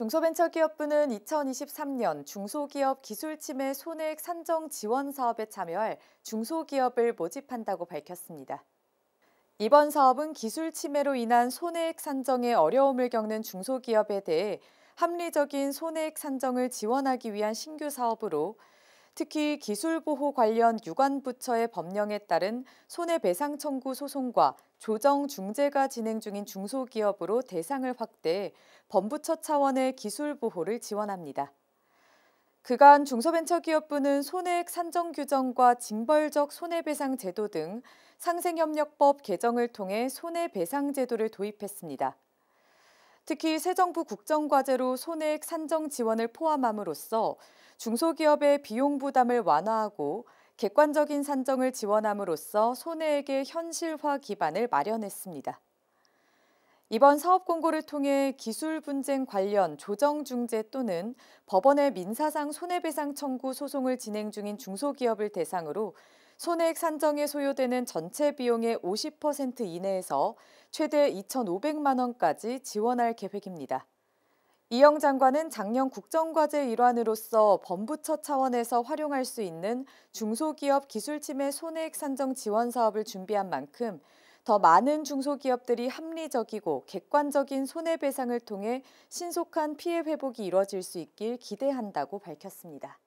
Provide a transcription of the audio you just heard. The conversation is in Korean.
중소벤처기업부는 2023년 중소기업 기술침해 손해액 산정 지원 사업에 참여할 중소기업을 모집한다고 밝혔습니다. 이번 사업은 기술침해로 인한 손해액 산정에 어려움을 겪는 중소기업에 대해 합리적인 손해액 산정을 지원하기 위한 신규 사업으로 특히 기술보호 관련 유관부처의 법령에 따른 손해배상 청구 소송과 조정 중재가 진행 중인 중소기업으로 대상을 확대해 범부처 차원의 기술보호를 지원합니다. 그간 중소벤처기업부는 손해액 산정 규정과 징벌적 손해배상 제도 등 상생협력법 개정을 통해 손해배상 제도를 도입했습니다. 특히 새 정부 국정과제로 손해액 산정 지원을 포함함으로써 중소기업의 비용 부담을 완화하고 객관적인 산정을 지원함으로써 손해액의 현실화 기반을 마련했습니다. 이번 사업 공고를 통해 기술 분쟁 관련 조정 중재 또는 법원의 민사상 손해배상 청구 소송을 진행 중인 중소기업을 대상으로 손해액 산정에 소요되는 전체 비용의 50% 이내에서 최대 2,500만 원까지 지원할 계획입니다. 이영 장관은 작년 국정과제 일환으로서 범부처 차원에서 활용할 수 있는 중소기업 기술침해 손해액 산정 지원 사업을 준비한 만큼 더 많은 중소기업들이 합리적이고 객관적인 손해배상을 통해 신속한 피해 회복이 이뤄질 수 있길 기대한다고 밝혔습니다.